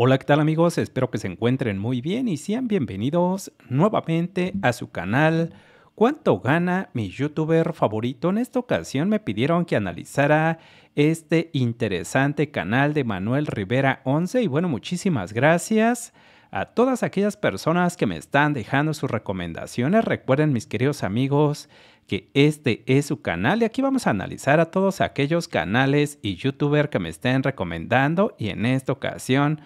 Hola, ¿qué tal amigos? Espero que se encuentren muy bien y sean bienvenidos nuevamente a su canal. ¿Cuánto gana mi youtuber favorito? En esta ocasión me pidieron que analizara este interesante canal de Manuel Rivera 11 y bueno, muchísimas gracias a todas aquellas personas que me están dejando sus recomendaciones. Recuerden, mis queridos amigos, que este es su canal y aquí vamos a analizar a todos aquellos canales y youtuber que me estén recomendando y en esta ocasión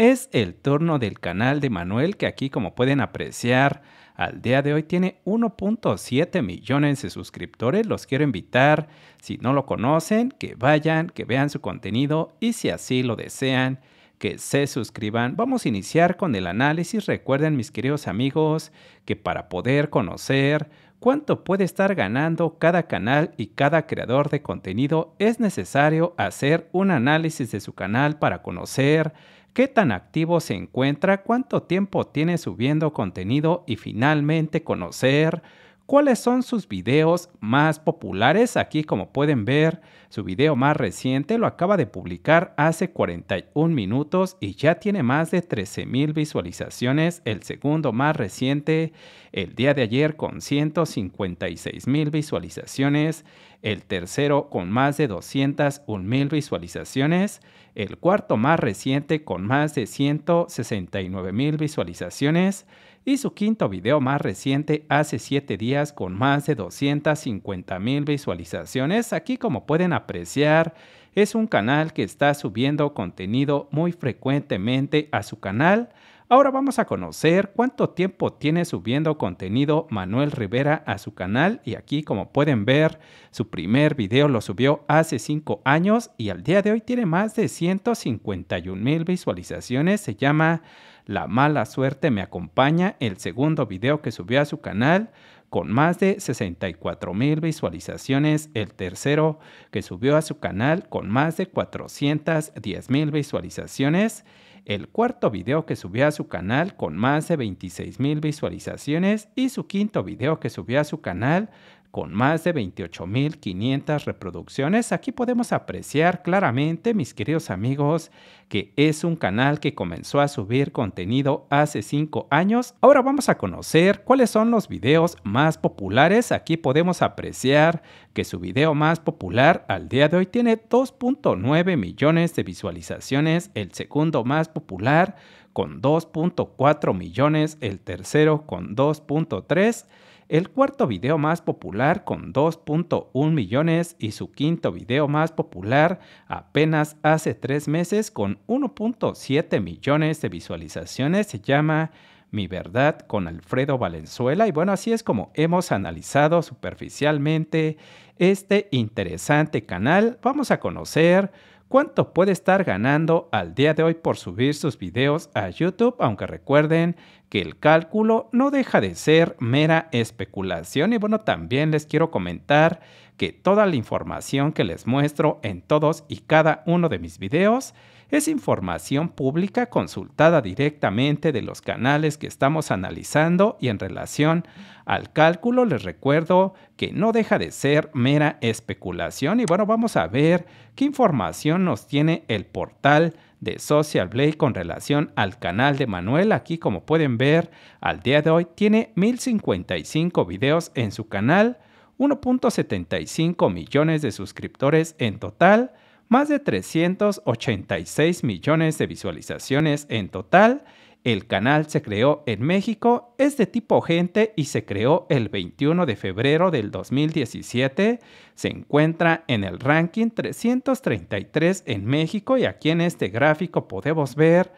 es el turno del canal de Manuel que aquí como pueden apreciar al día de hoy tiene 1.7 millones de suscriptores. Los quiero invitar, si no lo conocen, que vayan, que vean su contenido y si así lo desean, que se suscriban. Vamos a iniciar con el análisis. Recuerden mis queridos amigos que para poder conocer cuánto puede estar ganando cada canal y cada creador de contenido, es necesario hacer un análisis de su canal para conocer qué tan activo se encuentra, cuánto tiempo tiene subiendo contenido y finalmente conocer cuáles son sus videos más populares. Aquí como pueden ver, su video más reciente lo acaba de publicar hace 41 minutos y ya tiene más de 13.000 visualizaciones. El segundo más reciente, el día de ayer, con 156.000 visualizaciones el tercero con más de 201 mil visualizaciones, el cuarto más reciente con más de 169 mil visualizaciones y su quinto video más reciente hace 7 días con más de 250 mil visualizaciones. Aquí como pueden apreciar es un canal que está subiendo contenido muy frecuentemente a su canal Ahora vamos a conocer cuánto tiempo tiene subiendo contenido Manuel Rivera a su canal y aquí como pueden ver su primer video lo subió hace 5 años y al día de hoy tiene más de 151 mil visualizaciones, se llama La mala suerte me acompaña, el segundo video que subió a su canal con más de 64 mil visualizaciones, el tercero que subió a su canal con más de 410 mil visualizaciones el cuarto video que subió a su canal con más de 26 mil visualizaciones y su quinto video que subió a su canal con más de 28.500 reproducciones, aquí podemos apreciar claramente, mis queridos amigos, que es un canal que comenzó a subir contenido hace 5 años. Ahora vamos a conocer cuáles son los videos más populares. Aquí podemos apreciar que su video más popular al día de hoy tiene 2.9 millones de visualizaciones, el segundo más popular con 2.4 millones, el tercero con 2.3 el cuarto video más popular con 2.1 millones y su quinto video más popular apenas hace tres meses con 1.7 millones de visualizaciones se llama mi Verdad con Alfredo Valenzuela. Y bueno, así es como hemos analizado superficialmente este interesante canal. Vamos a conocer cuánto puede estar ganando al día de hoy por subir sus videos a YouTube, aunque recuerden que el cálculo no deja de ser mera especulación. Y bueno, también les quiero comentar que toda la información que les muestro en todos y cada uno de mis videos es información pública consultada directamente de los canales que estamos analizando y en relación al cálculo les recuerdo que no deja de ser mera especulación y bueno, vamos a ver qué información nos tiene el portal de Social Blade con relación al canal de Manuel. Aquí como pueden ver, al día de hoy tiene 1055 videos en su canal, 1.75 millones de suscriptores en total, más de 386 millones de visualizaciones en total. El canal se creó en México, es de tipo gente y se creó el 21 de febrero del 2017. Se encuentra en el ranking 333 en México y aquí en este gráfico podemos ver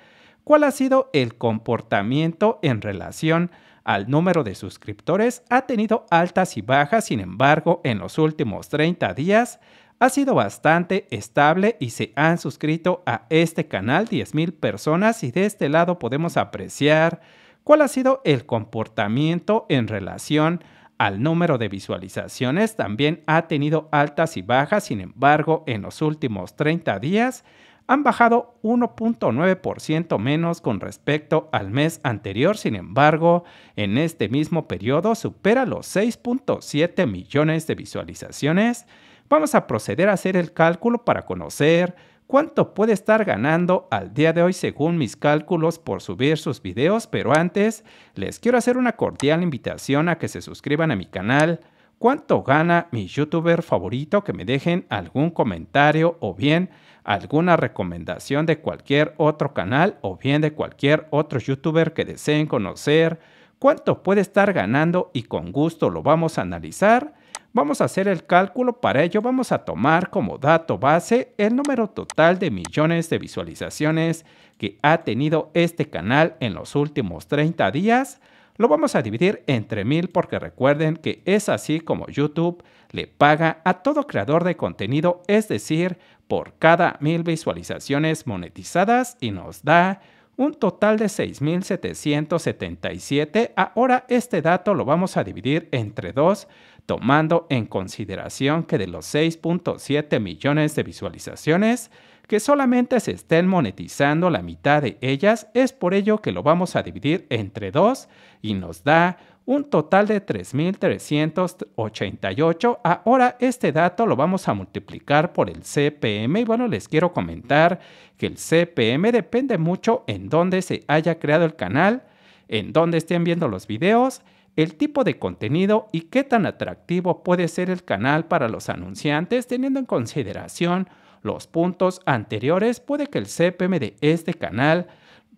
cuál ha sido el comportamiento en relación al número de suscriptores ha tenido altas y bajas, sin embargo, en los últimos 30 días ha sido bastante estable y se han suscrito a este canal 10.000 personas y de este lado podemos apreciar cuál ha sido el comportamiento en relación al número de visualizaciones. También ha tenido altas y bajas, sin embargo, en los últimos 30 días han bajado 1.9% menos con respecto al mes anterior. Sin embargo, en este mismo periodo supera los 6.7 millones de visualizaciones Vamos a proceder a hacer el cálculo para conocer cuánto puede estar ganando al día de hoy según mis cálculos por subir sus videos, pero antes les quiero hacer una cordial invitación a que se suscriban a mi canal. ¿Cuánto gana mi youtuber favorito? Que me dejen algún comentario o bien alguna recomendación de cualquier otro canal o bien de cualquier otro youtuber que deseen conocer. ¿Cuánto puede estar ganando? Y con gusto lo vamos a analizar Vamos a hacer el cálculo, para ello vamos a tomar como dato base el número total de millones de visualizaciones que ha tenido este canal en los últimos 30 días. Lo vamos a dividir entre mil porque recuerden que es así como YouTube le paga a todo creador de contenido, es decir, por cada mil visualizaciones monetizadas y nos da un total de 6.777. Ahora este dato lo vamos a dividir entre dos, tomando en consideración que de los 6.7 millones de visualizaciones, que solamente se estén monetizando la mitad de ellas, es por ello que lo vamos a dividir entre dos y nos da un total de 3.388. Ahora este dato lo vamos a multiplicar por el CPM y bueno, les quiero comentar que el CPM depende mucho en dónde se haya creado el canal, en dónde estén viendo los videos, el tipo de contenido y qué tan atractivo puede ser el canal para los anunciantes teniendo en consideración los puntos anteriores, puede que el CPM de este canal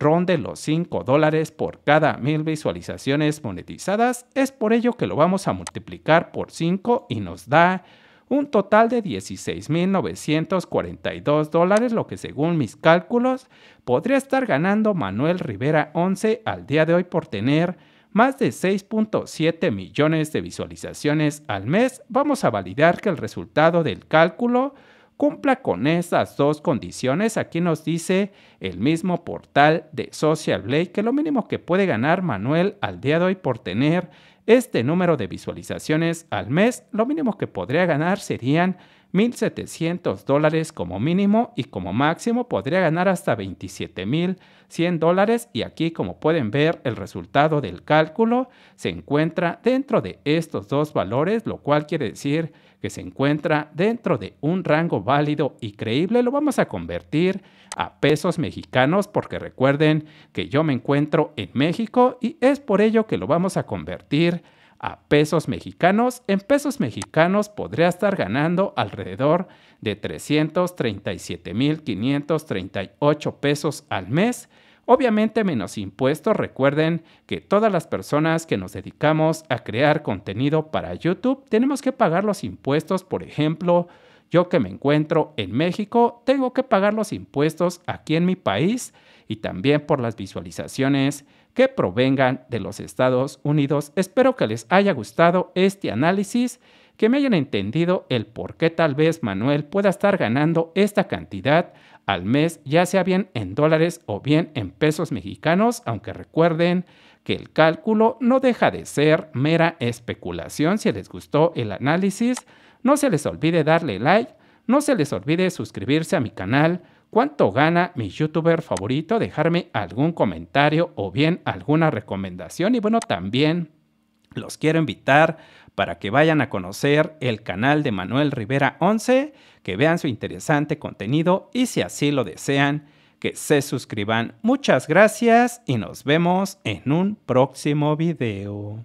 ronde los 5 dólares por cada mil visualizaciones monetizadas. Es por ello que lo vamos a multiplicar por 5 y nos da un total de 16.942 dólares, lo que según mis cálculos podría estar ganando Manuel Rivera 11 al día de hoy por tener más de 6.7 millones de visualizaciones al mes. Vamos a validar que el resultado del cálculo cumpla con esas dos condiciones. Aquí nos dice el mismo portal de Social Blade que lo mínimo que puede ganar Manuel al día de hoy por tener este número de visualizaciones al mes, lo mínimo que podría ganar serían 1.700 dólares como mínimo y como máximo podría ganar hasta 27.100 dólares y aquí como pueden ver el resultado del cálculo se encuentra dentro de estos dos valores lo cual quiere decir que se encuentra dentro de un rango válido y creíble lo vamos a convertir a pesos mexicanos porque recuerden que yo me encuentro en México y es por ello que lo vamos a convertir a pesos mexicanos, en pesos mexicanos podría estar ganando alrededor de 337.538 pesos al mes. Obviamente menos impuestos, recuerden que todas las personas que nos dedicamos a crear contenido para YouTube tenemos que pagar los impuestos, por ejemplo, yo que me encuentro en México, tengo que pagar los impuestos aquí en mi país y también por las visualizaciones que provengan de los Estados Unidos. Espero que les haya gustado este análisis, que me hayan entendido el por qué tal vez Manuel pueda estar ganando esta cantidad al mes, ya sea bien en dólares o bien en pesos mexicanos, aunque recuerden que el cálculo no deja de ser mera especulación. Si les gustó el análisis, no se les olvide darle like, no se les olvide suscribirse a mi canal ¿Cuánto gana mi youtuber favorito? Dejarme algún comentario o bien alguna recomendación. Y bueno, también los quiero invitar para que vayan a conocer el canal de Manuel Rivera 11, que vean su interesante contenido y si así lo desean, que se suscriban. Muchas gracias y nos vemos en un próximo video.